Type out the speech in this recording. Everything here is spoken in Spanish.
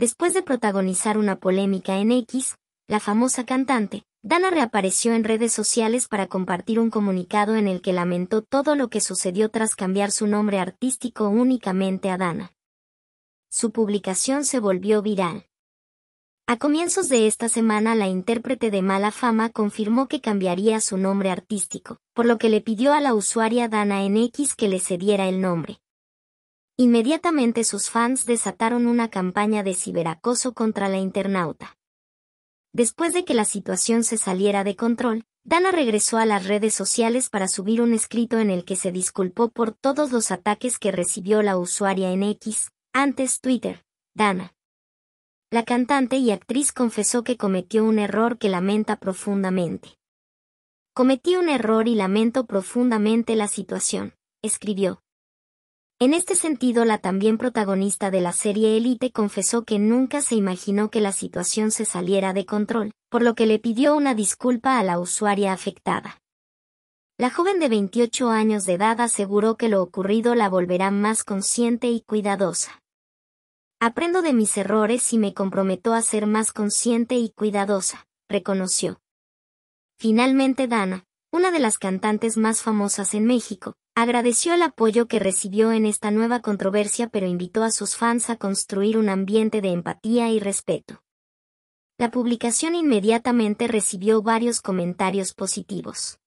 Después de protagonizar una polémica en X, la famosa cantante, Dana reapareció en redes sociales para compartir un comunicado en el que lamentó todo lo que sucedió tras cambiar su nombre artístico únicamente a Dana. Su publicación se volvió viral. A comienzos de esta semana la intérprete de mala fama confirmó que cambiaría su nombre artístico, por lo que le pidió a la usuaria Dana en X que le cediera el nombre. Inmediatamente sus fans desataron una campaña de ciberacoso contra la internauta. Después de que la situación se saliera de control, Dana regresó a las redes sociales para subir un escrito en el que se disculpó por todos los ataques que recibió la usuaria en X, antes Twitter, Dana. La cantante y actriz confesó que cometió un error que lamenta profundamente. Cometí un error y lamento profundamente la situación, escribió. En este sentido, la también protagonista de la serie Elite confesó que nunca se imaginó que la situación se saliera de control, por lo que le pidió una disculpa a la usuaria afectada. La joven de 28 años de edad aseguró que lo ocurrido la volverá más consciente y cuidadosa. Aprendo de mis errores y me comprometo a ser más consciente y cuidadosa, reconoció. Finalmente Dana, una de las cantantes más famosas en México, Agradeció el apoyo que recibió en esta nueva controversia pero invitó a sus fans a construir un ambiente de empatía y respeto. La publicación inmediatamente recibió varios comentarios positivos.